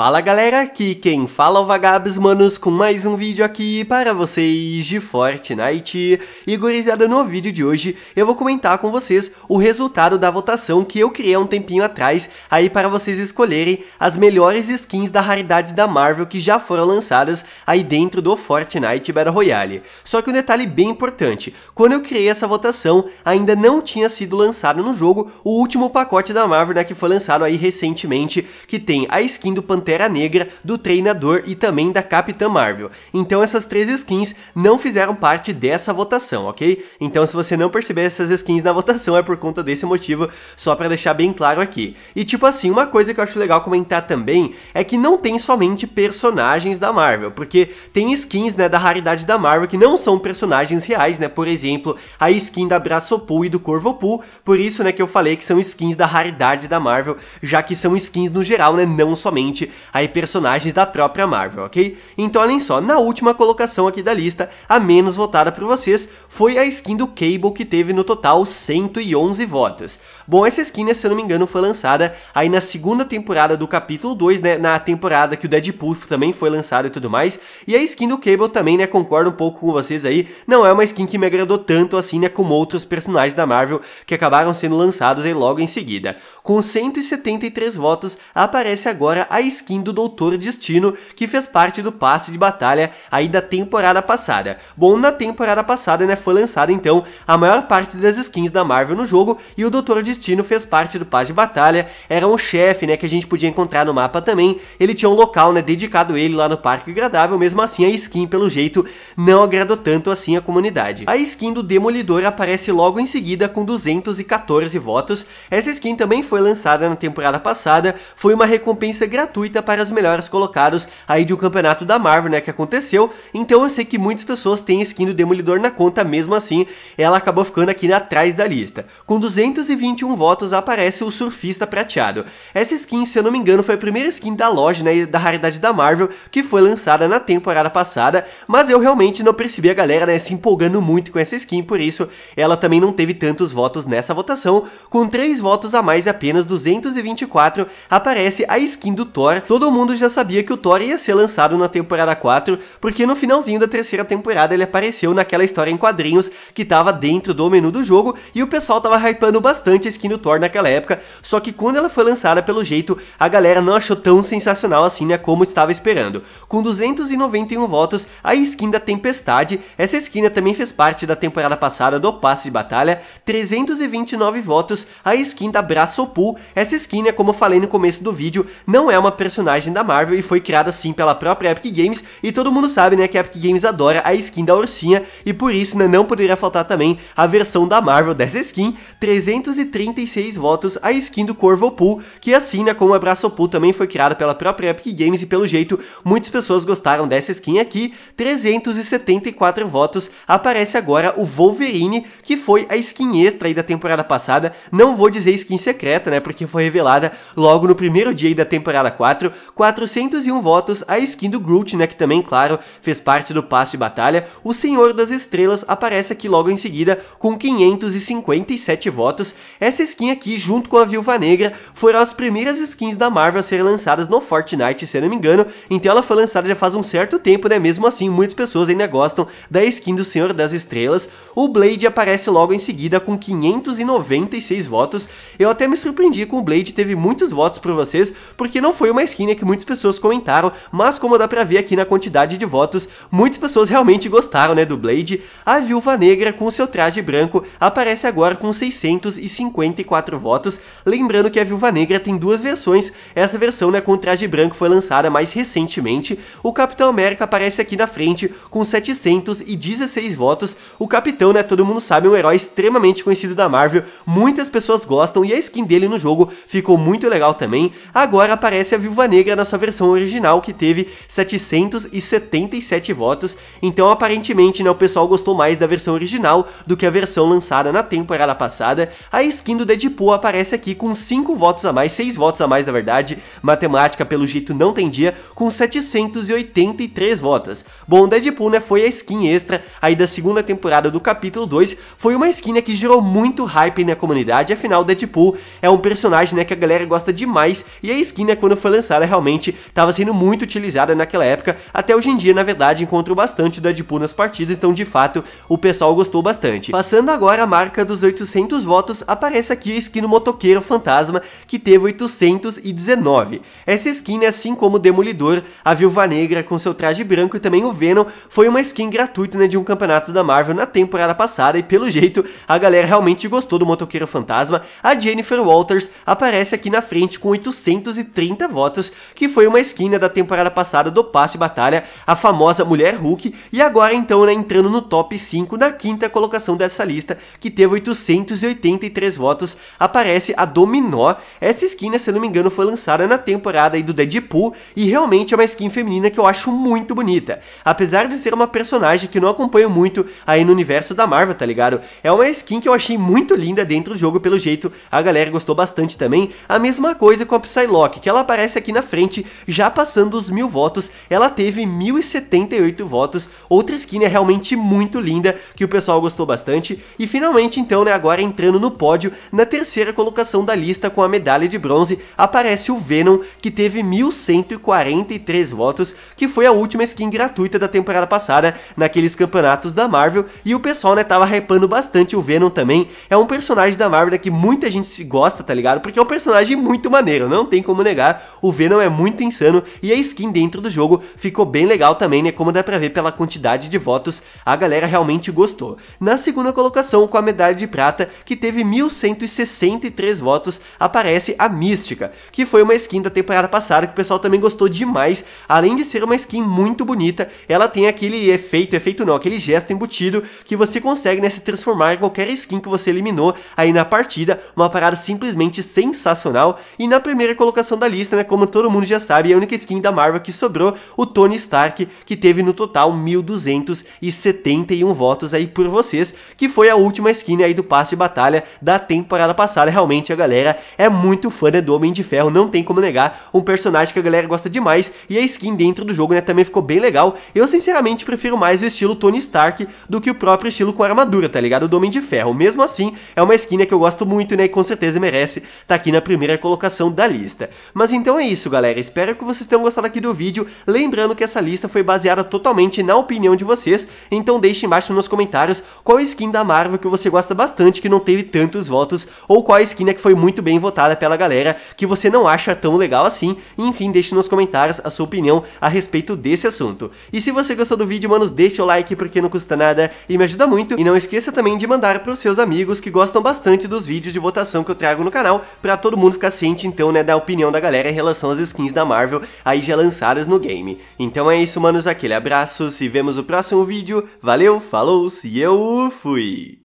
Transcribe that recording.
Fala galera, aqui quem fala é o Vagabes Manos com mais um vídeo aqui para vocês de Fortnite. E gurizada, no vídeo de hoje eu vou comentar com vocês o resultado da votação que eu criei há um tempinho atrás aí para vocês escolherem as melhores skins da raridade da Marvel que já foram lançadas aí dentro do Fortnite Battle Royale. Só que um detalhe bem importante, quando eu criei essa votação ainda não tinha sido lançado no jogo o último pacote da Marvel né, que foi lançado aí recentemente que tem a skin do Pantera Pantera Negra, do Treinador e também da Capitã Marvel. Então essas três skins não fizeram parte dessa votação, ok? Então se você não perceber essas skins na votação é por conta desse motivo, só para deixar bem claro aqui. E tipo assim, uma coisa que eu acho legal comentar também é que não tem somente personagens da Marvel, porque tem skins né, da raridade da Marvel que não são personagens reais, né? Por exemplo, a skin da Braçopool e do Corvopool, por isso né, que eu falei que são skins da raridade da Marvel, já que são skins no geral, né? Não somente aí personagens da própria Marvel, ok? Então olhem só, na última colocação aqui da lista, a menos votada por vocês foi a skin do Cable que teve no total 111 votos. Bom, essa skin, né, se eu não me engano, foi lançada aí na segunda temporada do capítulo 2, né, na temporada que o Deadpool também foi lançado e tudo mais, e a skin do Cable também, né, concordo um pouco com vocês aí, não é uma skin que me agradou tanto assim, né, como outros personagens da Marvel que acabaram sendo lançados aí logo em seguida. Com 173 votos, aparece agora a skin skin do Doutor Destino, que fez parte do passe de batalha aí da temporada passada. Bom, na temporada passada, né, foi lançada então a maior parte das skins da Marvel no jogo e o Doutor Destino fez parte do passe de batalha, era um chefe, né, que a gente podia encontrar no mapa também, ele tinha um local, né, dedicado ele lá no Parque Agradável, mesmo assim a skin, pelo jeito, não agradou tanto assim a comunidade. A skin do Demolidor aparece logo em seguida com 214 votos, essa skin também foi lançada na temporada passada, foi uma recompensa gratuita gratuita para os melhores colocados aí de um campeonato da Marvel, né, que aconteceu. Então eu sei que muitas pessoas têm skin do Demolidor na conta, mesmo assim, ela acabou ficando aqui atrás da lista. Com 221 votos aparece o Surfista Prateado. Essa skin, se eu não me engano, foi a primeira skin da loja, né, da raridade da Marvel, que foi lançada na temporada passada, mas eu realmente não percebi a galera, né, se empolgando muito com essa skin, por isso ela também não teve tantos votos nessa votação, com 3 votos a mais e apenas 224 aparece a skin do Thor todo mundo já sabia que o Thor ia ser lançado na temporada 4, porque no finalzinho da terceira temporada ele apareceu naquela história em quadrinhos que tava dentro do menu do jogo e o pessoal tava hypando bastante a skin do Thor naquela época, só que quando ela foi lançada pelo jeito, a galera não achou tão sensacional assim, né, como estava esperando. Com 291 votos, a skin da Tempestade, essa skin também fez parte da temporada passada do Passe de Batalha, 329 votos, a skin da Braço Pool, essa skin, né, como eu falei no começo do vídeo, não é uma personagem personagem da Marvel e foi criada assim pela própria Epic Games. E todo mundo sabe, né, que a Epic Games adora a skin da ursinha e por isso, né, não poderia faltar também a versão da Marvel dessa skin. 336 votos a skin do Corvo Pool, que assim, né, como a Pool também foi criada pela própria Epic Games e pelo jeito muitas pessoas gostaram dessa skin aqui. 374 votos aparece agora o Wolverine, que foi a skin extra aí da temporada passada. Não vou dizer skin secreta, né, porque foi revelada logo no primeiro dia da temporada 4 4, 401 votos, a skin do Groot, né, que também, claro, fez parte do passe de batalha, o Senhor das Estrelas aparece aqui logo em seguida com 557 votos. Essa skin aqui, junto com a Viúva Negra, foram as primeiras skins da Marvel a serem lançadas no Fortnite, se eu não me engano, então ela foi lançada já faz um certo tempo, né, mesmo assim muitas pessoas ainda gostam da skin do Senhor das Estrelas. O Blade aparece logo em seguida com 596 votos, eu até me surpreendi com o Blade, teve muitos votos para vocês, porque não foi uma é que muitas pessoas comentaram, mas como dá pra ver aqui na quantidade de votos, muitas pessoas realmente gostaram, né, do Blade. A Viúva Negra, com seu traje branco, aparece agora com 654 votos, lembrando que a Viúva Negra tem duas versões, essa versão, né, com o traje branco foi lançada mais recentemente, o Capitão América aparece aqui na frente com 716 votos, o Capitão, né, todo mundo sabe, é um herói extremamente conhecido da Marvel, muitas pessoas gostam e a skin dele no jogo ficou muito legal também, agora aparece a Viúva Viúva Negra na sua versão original, que teve 777 votos. Então, aparentemente, né, o pessoal gostou mais da versão original do que a versão lançada na temporada passada. A skin do Deadpool aparece aqui com 5 votos a mais, 6 votos a mais, na verdade. Matemática, pelo jeito, não tem dia, com 783 votos. Bom, o Deadpool, né, foi a skin extra aí da segunda temporada do capítulo 2. Foi uma skin, né, que gerou muito hype na comunidade. Afinal, Deadpool é um personagem, né, que a galera gosta demais. E a skin, né, quando foi lançada ela realmente estava sendo muito utilizada naquela época. Até hoje em dia, na verdade, encontro bastante o Deadpool nas partidas, então de fato o pessoal gostou bastante. Passando agora a marca dos 800 votos, aparece aqui a skin do motoqueiro fantasma, que teve 819. Essa skin, assim como o Demolidor, a Viúva Negra com seu traje branco e também o Venom, foi uma skin gratuita né, de um campeonato da Marvel na temporada passada e pelo jeito a galera realmente gostou do motoqueiro fantasma. A Jennifer Walters aparece aqui na frente com 830 votos que foi uma esquina da temporada passada do Passe Batalha, a famosa Mulher Hulk, e agora então né, entrando no top 5 na quinta colocação dessa lista, que teve 883 votos, aparece a Dominó. Essa esquina, né, se não me engano, foi lançada na temporada aí do Deadpool, e realmente é uma skin feminina que eu acho muito bonita. Apesar de ser uma personagem que não acompanho muito aí no universo da Marvel, tá ligado? É uma skin que eu achei muito linda dentro do jogo, pelo jeito a galera gostou bastante também. A mesma coisa com a Psylocke, que ela aparece aqui na frente, já passando os mil votos, ela teve 1078 votos, outra skin é realmente muito linda, que o pessoal gostou bastante, e finalmente então, né, agora entrando no pódio, na terceira colocação da lista com a medalha de bronze, aparece o Venom, que teve 1143 votos, que foi a última skin gratuita da temporada passada, naqueles campeonatos da Marvel, e o pessoal, né, tava hypando bastante o Venom também, é um personagem da Marvel né, que muita gente se gosta, tá ligado? Porque é um personagem muito maneiro, não tem como negar, o o Venom é muito insano e a skin dentro do jogo ficou bem legal também, né? Como dá pra ver pela quantidade de votos, a galera realmente gostou. Na segunda colocação, com a medalha de prata, que teve 1.163 votos, aparece a Mística, que foi uma skin da temporada passada que o pessoal também gostou demais. Além de ser uma skin muito bonita, ela tem aquele efeito, efeito não, aquele gesto embutido que você consegue né, se transformar em qualquer skin que você eliminou aí na partida. Uma parada simplesmente sensacional. E na primeira colocação da lista, né? Como como todo mundo já sabe, é a única skin da Marvel que sobrou, o Tony Stark, que teve no total 1.271 votos aí por vocês, que foi a última skin aí do passe de batalha da temporada passada. Realmente a galera é muito fã né, do Homem de Ferro, não tem como negar, um personagem que a galera gosta demais, e a skin dentro do jogo né, também ficou bem legal. Eu sinceramente prefiro mais o estilo Tony Stark do que o próprio estilo com armadura, tá ligado? Do Homem de Ferro. Mesmo assim, é uma skin né, que eu gosto muito né, e com certeza merece estar tá aqui na primeira colocação da lista. Mas então é isso, galera. Espero que vocês tenham gostado aqui do vídeo. Lembrando que essa lista foi baseada totalmente na opinião de vocês, então deixe embaixo nos comentários qual skin da Marvel que você gosta bastante que não teve tantos votos, ou qual skin é que foi muito bem votada pela galera que você não acha tão legal assim. Enfim, deixe nos comentários a sua opinião a respeito desse assunto. E se você gostou do vídeo, manos, deixe o like porque não custa nada e me ajuda muito. E não esqueça também de mandar para os seus amigos que gostam bastante dos vídeos de votação que eu trago no canal, para todo mundo ficar ciente então, né, da opinião da galera em relação são as skins da Marvel aí já lançadas no game. Então é isso, manos, aquele abraço, se vemos no próximo vídeo, valeu, falou, se eu fui!